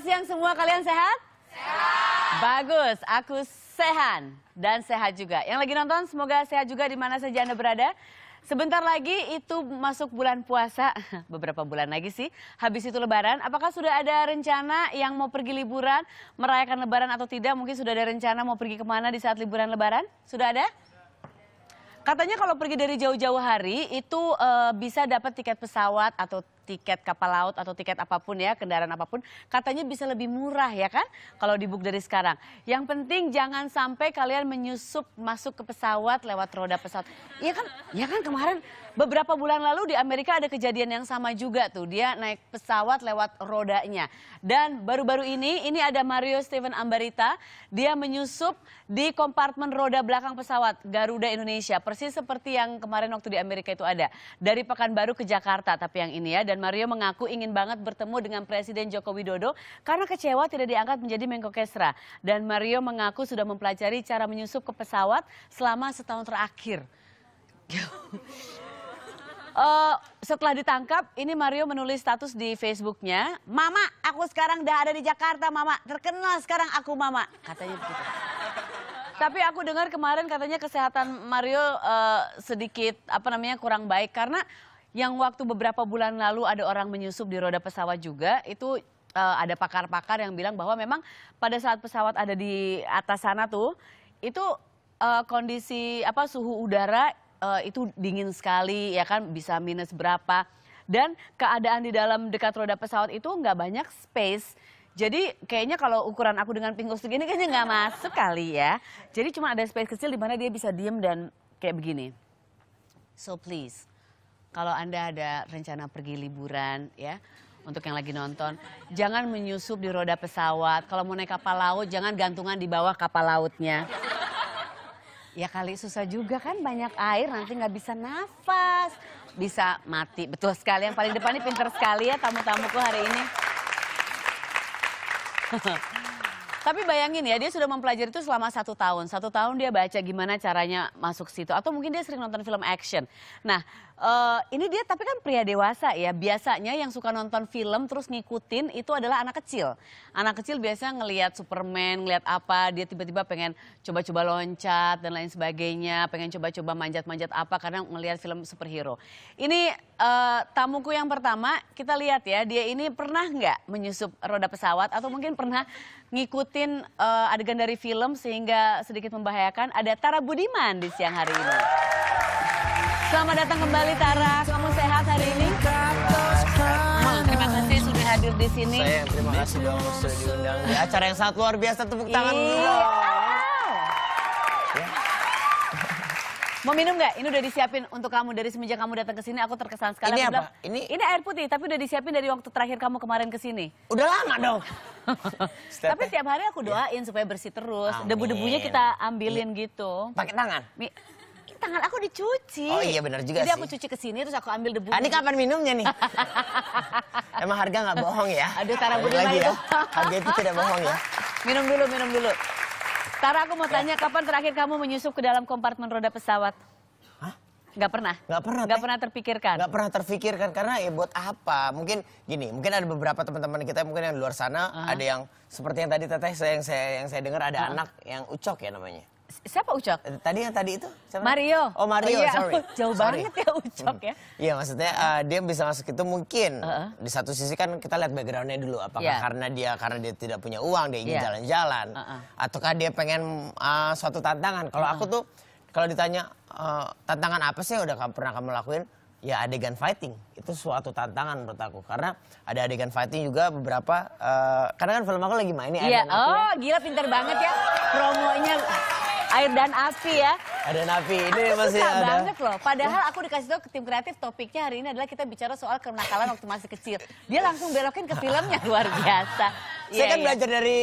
Selamat siang semua, kalian sehat? Sehat. Bagus, aku sehat dan sehat juga. Yang lagi nonton semoga sehat juga di mana saja Anda berada. Sebentar lagi itu masuk bulan puasa, beberapa bulan lagi sih. Habis itu lebaran, apakah sudah ada rencana yang mau pergi liburan, merayakan lebaran atau tidak? Mungkin sudah ada rencana mau pergi kemana di saat liburan lebaran? Sudah ada? Katanya kalau pergi dari jauh-jauh hari itu e, bisa dapat tiket pesawat atau tiket kapal laut atau tiket apapun ya, kendaraan apapun, katanya bisa lebih murah ya kan kalau dibuk dari sekarang. Yang penting jangan sampai kalian menyusup masuk ke pesawat lewat roda pesawat. Iya kan? Iya kan kemarin beberapa bulan lalu di Amerika ada kejadian yang sama juga tuh. Dia naik pesawat lewat rodanya. Dan baru-baru ini ini ada Mario Steven Ambarita, dia menyusup di kompartemen roda belakang pesawat Garuda Indonesia. Persis seperti yang kemarin waktu di Amerika itu ada. Dari Pekanbaru ke Jakarta tapi yang ini ya dan Mario mengaku ingin banget bertemu dengan Presiden Joko Widodo karena kecewa tidak diangkat menjadi Menko Kesra. Dan Mario mengaku sudah mempelajari cara menyusup ke pesawat selama setahun terakhir. uh, setelah ditangkap, ini Mario menulis status di Facebooknya, Mama, aku sekarang dah ada di Jakarta, Mama. Terkenal sekarang aku, Mama. Katanya begitu. Tapi aku dengar kemarin katanya kesehatan Mario uh, sedikit apa namanya kurang baik karena yang waktu beberapa bulan lalu ada orang menyusup di roda pesawat juga, itu uh, ada pakar-pakar yang bilang bahwa memang pada saat pesawat ada di atas sana tuh, itu uh, kondisi apa suhu udara uh, itu dingin sekali, ya kan bisa minus berapa. Dan keadaan di dalam dekat roda pesawat itu nggak banyak space. Jadi kayaknya kalau ukuran aku dengan pinggul segini kayaknya nggak masuk kali ya. Jadi cuma ada space kecil di mana dia bisa diem dan kayak begini. So please, kalau Anda ada rencana pergi liburan ya, untuk yang lagi nonton, jangan menyusup di roda pesawat. Kalau mau naik kapal laut, jangan gantungan di bawah kapal lautnya. Ya kali susah juga kan banyak air nanti nggak bisa nafas. Bisa mati, betul sekali. Yang paling depan ini pinter sekali ya tamu-tamuku hari ini. Tapi bayangin ya, dia sudah mempelajari itu selama satu tahun. Satu tahun dia baca gimana caranya masuk situ. Atau mungkin dia sering nonton film action. Nah, Uh, ini dia tapi kan pria dewasa ya. Biasanya yang suka nonton film terus ngikutin itu adalah anak kecil. Anak kecil biasanya ngelihat Superman, ngelihat apa, dia tiba-tiba pengen coba-coba loncat dan lain sebagainya, pengen coba-coba manjat-manjat apa karena ngelihat film superhero. Ini uh, tamuku yang pertama, kita lihat ya, dia ini pernah nggak menyusup roda pesawat atau mungkin pernah ngikutin uh, adegan dari film sehingga sedikit membahayakan. Ada Tara Budiman di siang hari ini. Selamat datang kembali Tara. Kamu sehat hari ini? terima kasih sudah hadir di sini. Saya yang terima kasih dong sudah diundang di acara yang sangat luar biasa. Tepuk tangan iya. ya. Mau minum nggak? Ini udah disiapin untuk kamu dari semenjak kamu datang ke sini. Aku terkesan sekali. Ini apa? ini... ini air putih, tapi udah disiapin dari waktu terakhir kamu kemarin ke sini. Udah lama dong. tapi tiap hari aku iya. doain supaya bersih terus. Debu-debunya kita ambilin gitu. Pakai tangan? Mi tangan aku dicuci. Oh iya benar juga Jadi sih. Jadi aku cuci ke sini terus aku ambil debu. Ini kapan minumnya nih? Emang harga nggak bohong ya? Aduh Tara Budi lagi Ya. Harga itu tidak bohong ya. Minum dulu, minum dulu. Tara aku mau tanya kapan terakhir kamu menyusup ke dalam kompartemen roda pesawat? Hah? Gak pernah. Gak pernah. Gak pernah terpikirkan. Gak pernah terpikirkan karena ya buat apa? Mungkin gini, mungkin ada beberapa teman-teman kita mungkin yang di luar sana uh -huh. ada yang seperti yang tadi teteh saya yang saya yang saya dengar ada uh -huh. anak yang ucok ya namanya. Siapa Ucok? Eh, tadi yang tadi itu? Siapa? Mario. Oh Mario, oh, iya. sorry. Jauh sorry. banget ya Ucok hmm. ya. Iya maksudnya uh, dia bisa masuk itu mungkin. Uh -uh. Di satu sisi kan kita lihat backgroundnya dulu. Apakah yeah. karena dia karena dia tidak punya uang, dia ingin iya. jalan-jalan. Yeah. Uh -uh. Ataukah dia pengen uh, suatu tantangan. Kalau uh -uh. aku tuh, kalau ditanya uh, tantangan apa sih yang udah pernah kamu lakuin? ya adegan fighting itu suatu tantangan menurut aku karena ada adegan fighting juga beberapa uh, karena kan film aku lagi main ini. iya. Ya. oh gila pinter banget ya promonya Air dan api ya. Air dan api. Ini aku masih suka ada. banget loh. Padahal aku dikasih tahu ke tim kreatif topiknya hari ini adalah kita bicara soal kenakalan waktu masih kecil. Dia langsung belokin ke filmnya luar biasa. Saya yeah, kan yeah. belajar dari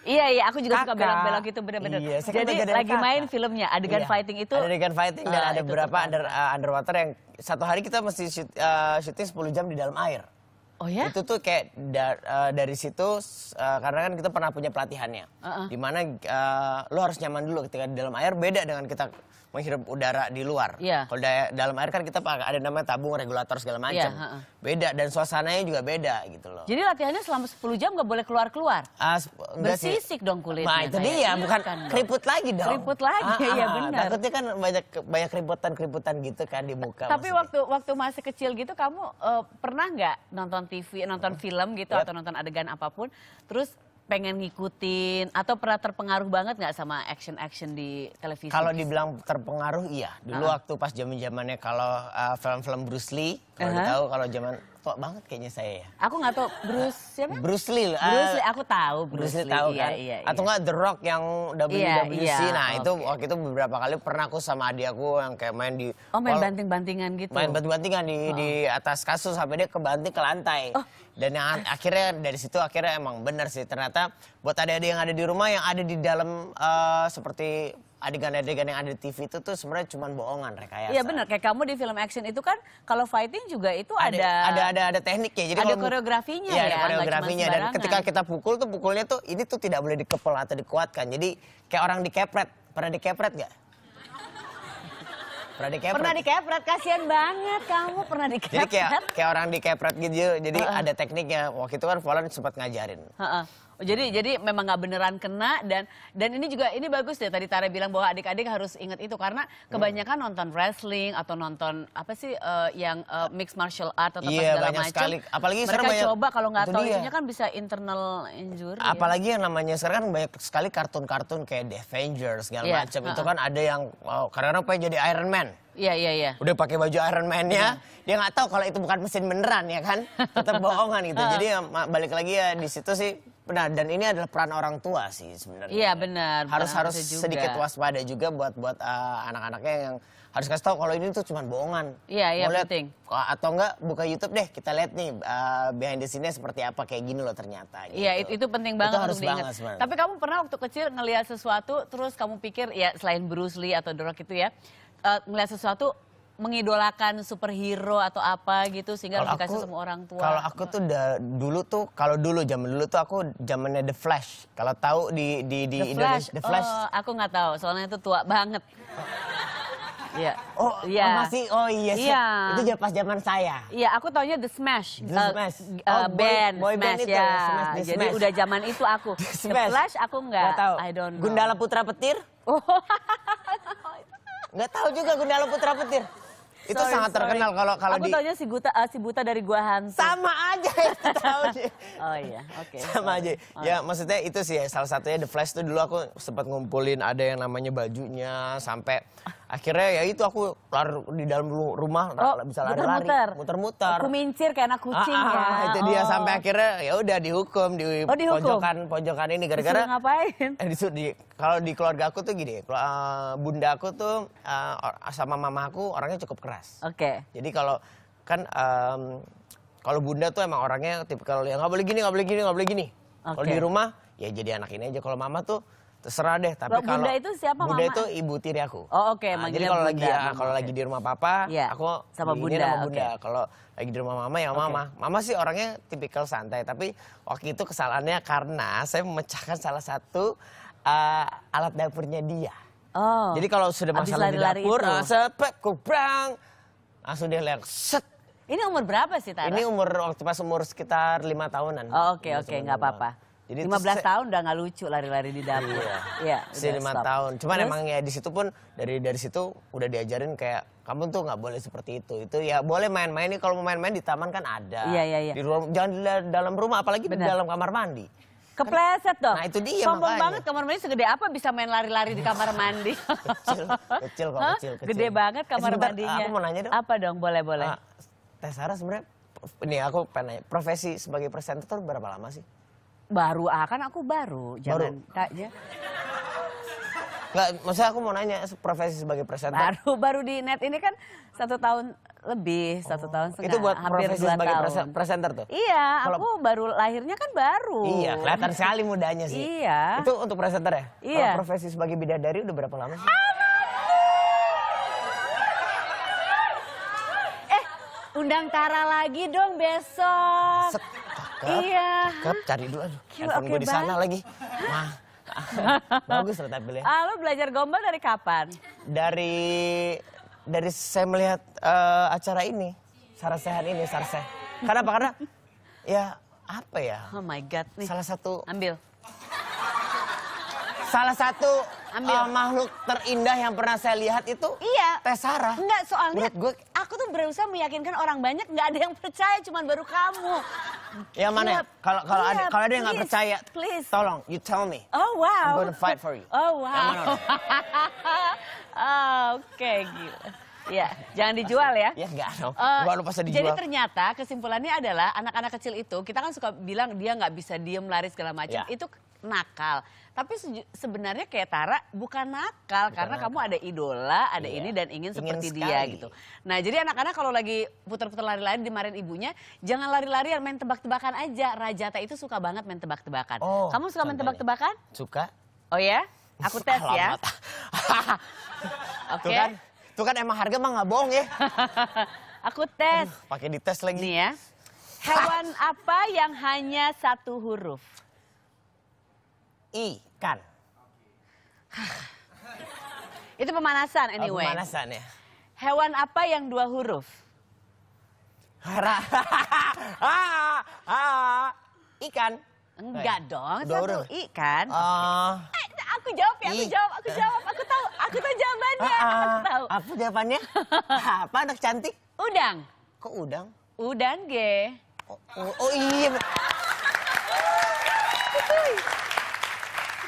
Iya iya, aku juga Kaka. suka belok-belok itu bener-bener. Iya, kan Jadi lagi Kaka. main filmnya adegan iya. fighting itu. Adegan fighting dan uh, ada beberapa under, uh, underwater yang satu hari kita mesti shoot, uh, syuting 10 jam di dalam air. Oh ya? Itu tuh kayak da uh, dari situ uh, karena kan kita pernah punya pelatihannya. Uh -uh. Dimana uh, eh, lo harus nyaman dulu ketika di dalam air beda dengan kita menghirup udara di luar. Yeah. Kalau da dalam air kan kita pakai ada namanya tabung regulator segala iya, macam. Yeah, Beda dan suasananya juga beda gitu loh. Jadi latihannya selama 10 jam gak boleh keluar-keluar. Uh, Bersisik sih. dong kulitnya. Nah, itu ya? dia ya, bukan kan keriput lagi dong. Keriput lagi ah, ya benar. Takutnya kan banyak banyak keriputan-keriputan gitu kan di muka. Tapi maksudnya. waktu waktu masih kecil gitu kamu uh, pernah nggak nonton TV, nonton film gitu atau nonton adegan apapun terus pengen ngikutin atau pernah terpengaruh banget nggak sama action-action di televisi? Kalau dibilang terpengaruh iya. Dulu uh -huh. waktu pas zaman-zamannya kalau uh, film-film Bruce Lee, kalau uh -huh. tahu kalau zaman tua banget kayaknya saya ya. Aku nggak tahu Bruce siapa? Bruce Lee. Uh, Bruce Lee aku tahu Bruce, Bruce Lee, Lee tahu iya, kan. Iya, iya. Atau nggak The Rock yang WWC. E iya, iya, nah, okay. itu waktu itu beberapa kali pernah aku sama adik aku yang kayak main di Oh, main banting-bantingan gitu. Main banting-bantingan di oh. di atas kasus sampai dia kebanting ke lantai. Oh. Dan yang akhirnya dari situ akhirnya emang benar sih ternyata buat adik-adik yang ada di rumah yang ada di dalam uh, seperti adegan-adegan yang ada di TV itu tuh sebenarnya cuma bohongan rekayasa. Iya benar, kayak kamu di film action itu kan kalau fighting juga itu ada ada ada ada, ada tekniknya. Jadi ada koreografinya iya, ya. Ada koreografinya dan ketika kita pukul tuh pukulnya tuh ini tuh tidak boleh dikepel atau dikuatkan. Jadi kayak orang dikepret. Pernah dikepret nggak? Pernah dikepret. Pernah dikepret, kasihan banget kamu pernah dikepret. Jadi kayak, kayak orang dikepret gitu, jadi uh -uh. ada tekniknya. Waktu itu kan Volan sempat ngajarin. Uh -uh Oh, jadi jadi memang nggak beneran kena dan dan ini juga ini bagus ya tadi Tara bilang bahwa adik-adik harus ingat itu karena hmm. kebanyakan hmm. nonton wrestling atau nonton apa sih uh, yang uh, mixed martial art atau yeah, segala macam. Apalagi mereka banyak, coba kalau nggak tahu dia. kan bisa internal injury. Ya. Apalagi ya. yang namanya sekarang kan banyak sekali kartun-kartun kayak The Avengers segala yeah. macam uh -uh. itu kan ada yang oh, karena apa jadi Iron Man. Iya iya iya. Udah pakai baju Iron Man-nya, yeah. dia nggak tahu kalau itu bukan mesin beneran ya kan. Tetap bohongan gitu. Ah. Jadi ya, balik lagi ya di situ sih benar dan ini adalah peran orang tua sih sebenarnya. Iya benar. Harus harus juga. sedikit waspada juga buat buat uh, anak-anaknya yang harus kasih tahu kalau ini tuh cuma bohongan. Iya iya penting. atau enggak buka YouTube deh kita lihat nih uh, behind the scene-nya seperti apa kayak gini loh ternyata. Gitu. Iya gitu. itu, penting banget. Itu harus diingat. banget Tapi kamu pernah waktu kecil ngelihat sesuatu terus kamu pikir ya selain Bruce Lee atau Dora gitu itu ya uh, sesuatu mengidolakan superhero atau apa gitu sehingga kalo dikasih aku, semua orang tua. Kalau aku tuh da, dulu tuh kalau dulu zaman dulu tuh aku zamannya The Flash. Kalau tahu di di di The Flash, The Flash. Oh, aku nggak tahu soalnya itu tua banget. Iya. Oh, iya. Oh, masih oh iya sih. Iya. Itu pas zaman saya. Iya, aku taunya The Smash. The eh, Smash. Uh, oh, eh, band, boy, boy Smash, band itu, ya. Smash, The Jadi Smash. udah zaman itu aku. The, Smash. The Flash aku nggak. I don't know. Gundala Putra Petir? Oh. Nggak tahu juga Gundala Putra Petir. Itu sangat sorry. terkenal kalau kalau Aku di... si Buta uh, si Buta dari Gua Hantu. Sama aja ya tahu sih. oh iya, oke. Okay, Sama sorry. aja. Oh. Ya maksudnya itu sih ya, salah satunya The Flash tuh dulu aku sempat ngumpulin ada yang namanya bajunya sampai akhirnya ya itu aku lari di dalam rumah oh, bisa lari-lari muter-muter aku mincir kayak anak kucing ah, ah ya ah, itu oh. dia sampai akhirnya ya udah dihukum di oh, dihukum. pojokan pojokan ini gara-gara ngapain eh, di, di kalau di keluarga aku tuh gini uh, bunda aku tuh uh, sama mama aku orangnya cukup keras oke okay. jadi kalau kan um, kalau bunda tuh emang orangnya kalau yang nggak boleh gini nggak boleh gini nggak boleh gini okay. kalau di rumah ya jadi anak ini aja kalau mama tuh terserah deh tapi kalau bunda itu siapa bunda mama? itu ibu tiri aku oh oke okay. nah, jadi kalau lagi ya, kalau lagi di rumah papa ya. aku sama bunda sama bunda okay. kalau lagi di rumah mama ya mama okay. mama sih orangnya tipikal santai tapi waktu itu kesalahannya karena saya memecahkan salah satu uh, alat dapurnya dia oh. jadi kalau sudah masalah lari -lari di dapur eh, sepet kubrang langsung dia lihat set ini umur berapa sih Tara? Ini umur waktu pas umur sekitar lima tahunan. Oh, oke oke okay, nggak apa-apa. Jadi 15 saya, tahun udah gak lucu lari-lari di dapur. Iya. Iya. Udah, lima tahun. Cuman Terus, emang ya di situ pun dari dari situ udah diajarin kayak kamu tuh nggak boleh seperti itu. Itu ya boleh main-main nih kalau mau main-main di taman kan ada. Iya iya iya. Di ruang jangan di dalam rumah apalagi Bener. di dalam kamar mandi. Kepleset kan dong. Nah itu dia Sombong makanya. banget kamar mandi segede apa bisa main lari-lari di kamar mandi. kecil, kecil kok huh? kecil, kecil. Gede banget eh, kamar eh, sebentar, mandinya. Aku mau nanya dong. Apa dong boleh boleh. Ah, Tesara Tesara sebenarnya ini aku pengen nanya, profesi sebagai presenter berapa lama sih? baru ah kan aku baru jangan baru. ya. Nggak, maksudnya aku mau nanya profesi sebagai presenter. Baru baru di net ini kan satu tahun lebih, satu oh. tahun setengah. Itu buat hampir profesi sebagai tahun. presenter tuh? Iya, Kalau... aku baru lahirnya kan baru. Iya, kelihatan sekali mudanya sih. Iya. Itu untuk presenter ya? Iya. Kalo profesi sebagai bidadari udah berapa lama sih? Eh, undang Tara lagi dong besok. Sek cakep. iya. Cakep, cari dulu. Aduh, Gila, handphone okay gue di sana lagi. Nah, bagus loh tampilnya. Ah, lo belajar gombal dari kapan? Dari dari saya melihat uh, acara ini, Sarasehan ini, sarseh. Karena apa? Karena ya apa ya? Oh my god nih. Salah satu ambil. Salah satu ambil. Uh, makhluk terindah yang pernah saya lihat itu iya. Teh Sarah. Enggak, soalnya gue, aku tuh berusaha meyakinkan orang banyak nggak ada yang percaya, cuman baru kamu. Ya mana? Iya, kalau kalau ada iya, kalau ada yang nggak percaya, please. tolong you tell me. Oh wow. I'm gonna fight for you. Oh wow. Oke, okay, gila. Ya, jangan dijual ya. Ya enggak dong. Uh, eh, Baru dijual. Jadi ternyata kesimpulannya adalah anak-anak kecil itu kita kan suka bilang dia nggak bisa diem lari segala macam. Ya. Itu nakal. Tapi se sebenarnya kayak Tara bukan nakal bukan karena nakal. kamu ada idola, ada iya. ini dan ingin, seperti sekali. dia gitu. Nah, jadi anak-anak kalau lagi putar-putar lari-lari dimarin ibunya, jangan lari lari yang main tebak-tebakan aja. Rajata itu suka banget main tebak-tebakan. Oh, kamu suka main tebak-tebakan? Suka. Oh ya? Aku tes ya. Oke. Okay. Tuh kan, kan emang harga emang nggak bohong ya. Aku tes. Pakai dites lagi. Nih ya. Hewan apa yang hanya satu huruf? ikan. Itu pemanasan oh, anyway. Oh, pemanasan ya. Hewan apa yang dua huruf? Hara. Ah, ah. ikan. Enggak dong, dua satu huruf. ikan. Uh... Eh, aku jawab ya, aku jawab, aku jawab, aku tahu, aku tahu jawabannya, uh, uh, aku tahu. Apa jawabannya? apa anak cantik? Udang. Kok udang? Udang G. Oh, oh, oh iya.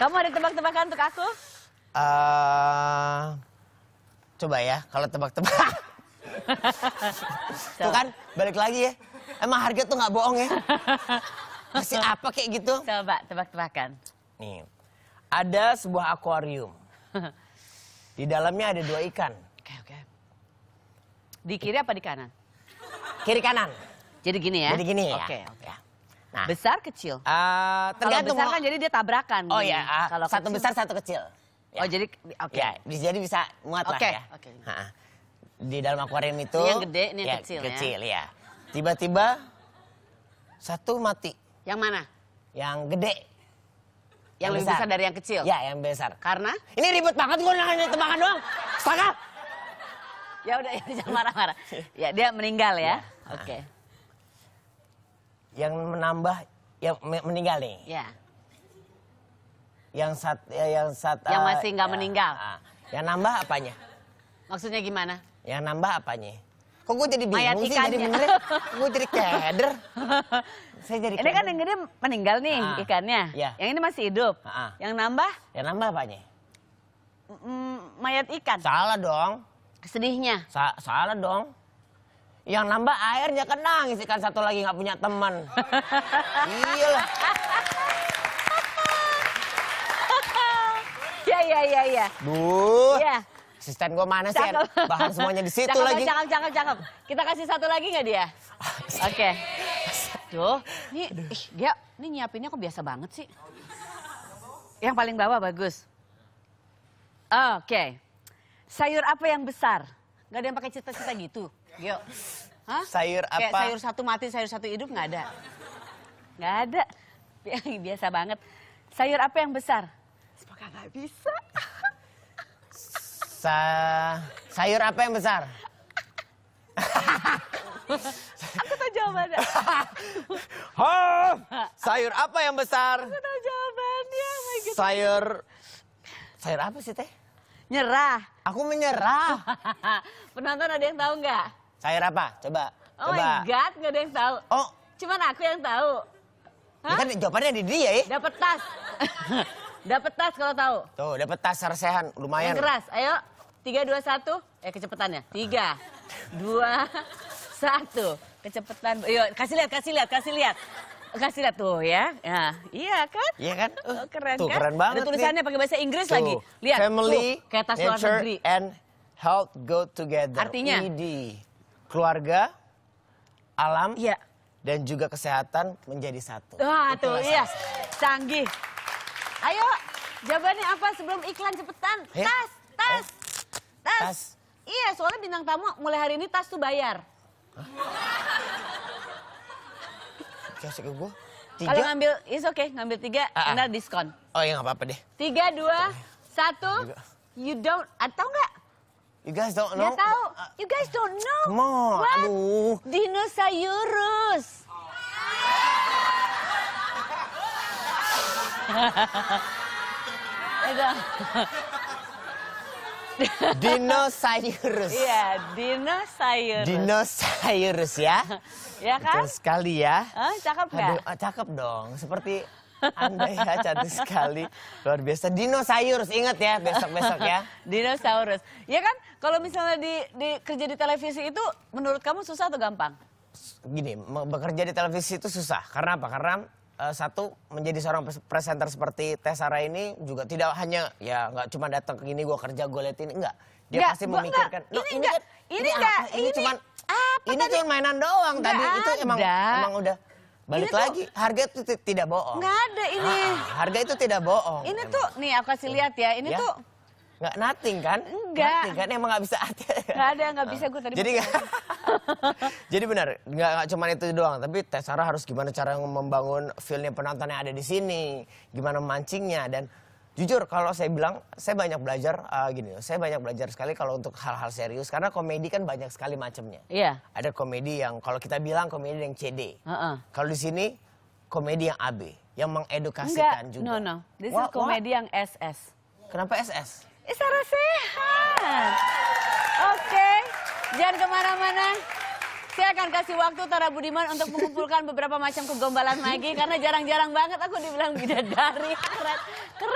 Kamu ada tebak-tebakan untuk aku? Uh, coba ya, kalau tebak-tebak. tuh kan, balik lagi ya. Emang harga tuh gak bohong ya. Masih apa kayak gitu? Coba tebak-tebakan. Nih, ada sebuah akuarium. Di dalamnya ada dua ikan. Oke, oke. Di kiri apa di kanan? Kiri kanan. Jadi gini ya? Jadi gini ya. Oke, oke. Nah. Besar kecil? Uh, tergantung. Kalau besar kan jadi dia tabrakan. Oh iya, uh, kalau satu kecil, besar kan- satu kecil. Oh, ya. Oh jadi oke. Okay. Ya, jadi bisa muat okay. lah ya. Oke. Okay. Di dalam akuarium itu ini yang gede, ini yang ya, kecil, ya. kecil ya. ya. Tiba-tiba satu mati. Yang mana? Yang gede. Yang, yang lebih besar. besar dari yang kecil? Ya, yang besar. Karena? Ini ribet banget gue nanya tembakan doang. Setengah. Ya udah, ya, jangan marah-marah. Ya, dia meninggal ya. ya. Oke. Okay yang menambah yang meninggal nih. Ya. Yang sat eh, yang sat yang eh, masih nggak ya, meninggal. Ah, yang nambah apanya? Maksudnya gimana? Yang nambah apanya? Kok gue jadi bingung Mayat sih jadi bener? gue jadi keder. Saya jadi keder. Ini kan yang gede meninggal nih ah, ikannya. Ya. Yang ini masih hidup. Ah, yang nambah? Yang nambah apanya? M mm, mm, mayat ikan. Salah dong. Sedihnya. Sa salah dong. Yang nambah airnya kenang isikan kan satu lagi nggak punya teman. Iya lah. ya ya ya ya. Bu. Ya. Asisten gue mana sih? Bahan semuanya di situ cakep, lagi. Cakep, cakep, cakep. Kita kasih satu lagi nggak dia? Oke. Okay. Tuh. ini dia ini nyiapinnya kok biasa banget sih. Yang paling bawah bagus. Oke. Okay. Sayur apa yang besar? Gak ada yang pakai cita-cita gitu. Yuk. Hah? Sayur apa? Kayak sayur satu mati, sayur satu hidup nggak ada. Nggak ada. Biasa banget. Sayur apa yang besar? Semoga nggak bisa. Sa sayur apa yang besar? Aku tahu jawabannya. Sayur apa yang besar? Aku tahu jawabannya. Oh my God. Sayur Sayur apa sih teh? Nyerah. Aku menyerah. Penonton ada yang tahu nggak? Sayur apa? Coba. Oh coba. my god, gak ada yang tahu. Oh. Cuman aku yang tahu. Ini ya kan jawabannya di dia ya. dapet tas. dapet tas kalau tahu. Tuh, dapet tas sersehan lumayan. Yang keras. Ayo. tiga dua satu Eh kecepatannya tiga dua satu kecepatan Yuk, kasih lihat, kasih lihat, kasih lihat. Kasih lihat tuh ya. ya. Iya kan? Iya kan? Oh, uh, keren tuh, kan? keren banget. Ada tulisannya pakai bahasa Inggris tuh. lagi. Lihat. Family, tuh, kayak tas luar negeri. and health go together. Artinya? ED keluarga, alam, ya. dan juga kesehatan menjadi satu. Wah, Itulah tuh iya. Canggih. Ayo, jawabannya apa sebelum iklan cepetan? Eh? Tas, tas, ya. tas. Tas. Iya, soalnya bintang tamu mulai hari ini tas tuh bayar. Hah? Kasih ke gue. Kalau ngambil, is oke, okay, ngambil tiga, kena ah, ah. diskon. Oh ya nggak apa-apa deh. Tiga, dua, ya. satu, you don't, atau ah, enggak? You guys don't know? tahu. You guys don't know? Come on. What? Aduh. Dinosaurus. Dinosaurus. Iya, dinosaurus. Dinosaurus ya. ya kan? Betul sekali ya. Eh, cakep nggak? Aduh, ah, cakep dong. Seperti anda ya cantik sekali. Luar biasa. Dinosaurus ingat ya besok-besok ya. Dinosaurus. Ya kan kalau misalnya di, di kerja di televisi itu menurut kamu susah atau gampang? Gini, bekerja di televisi itu susah. Karena apa? Karena eh, satu menjadi seorang presenter seperti Tesara ini juga tidak hanya ya nggak cuma datang ke gini gue kerja gue liatin enggak dia enggak, pasti memikirkan enggak, ini, enggak, ini, enggak, ini, enggak, ini, ini, kan, ini ini tadi? mainan doang enggak tadi itu emang emang udah Balik ini lagi, tuh, harga itu tidak bohong. Nggak ada ini. Ah, ah, harga itu tidak bohong. Ini emang. tuh, nih aku kasih iya. lihat ya, ini ya? tuh. Nggak nothing kan? Enggak. Nothing kan, emang nggak bisa. Nggak ada, nggak bisa gue tadi. Jadi Jadi benar, nggak, nggak cuma itu doang, tapi tesara harus gimana cara membangun feelnya penonton yang ada di sini, gimana mancingnya, dan jujur kalau saya bilang saya banyak belajar uh, gini saya banyak belajar sekali kalau untuk hal-hal serius karena komedi kan banyak sekali macamnya yeah. ada komedi yang kalau kita bilang komedi yang CD uh -uh. kalau di sini komedi yang AB yang mengedukasikan Enggak, juga no no this what, is komedi yang SS kenapa SS Isara eh, sehat oke okay. jangan kemana-mana saya akan kasih waktu Tara Budiman untuk mengumpulkan beberapa macam kegombalan lagi karena jarang-jarang banget aku dibilang bidadari. Keren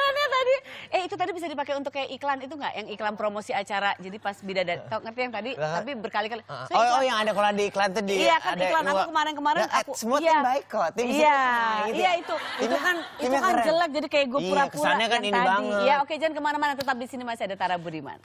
bisa dipakai untuk kayak iklan itu nggak? Yang iklan promosi acara. Jadi pas bidadari, tau ngerti yang tadi? Tapi berkali-kali. Ah, ah. So, oh, oh, yang ada kalau di iklan tuh di Iya kan ada iklan aku kemarin-kemarin nah, aku. Semua iya, tim baik kok. Tim iya, gitu. iya itu. Itu kan-, kan itu kan jelek jadi kayak gue iya, pura-pura. Iya, kesannya kan ini banget. Iya, oke jangan kemana-mana tetap di sini masih ada Tara Budiman.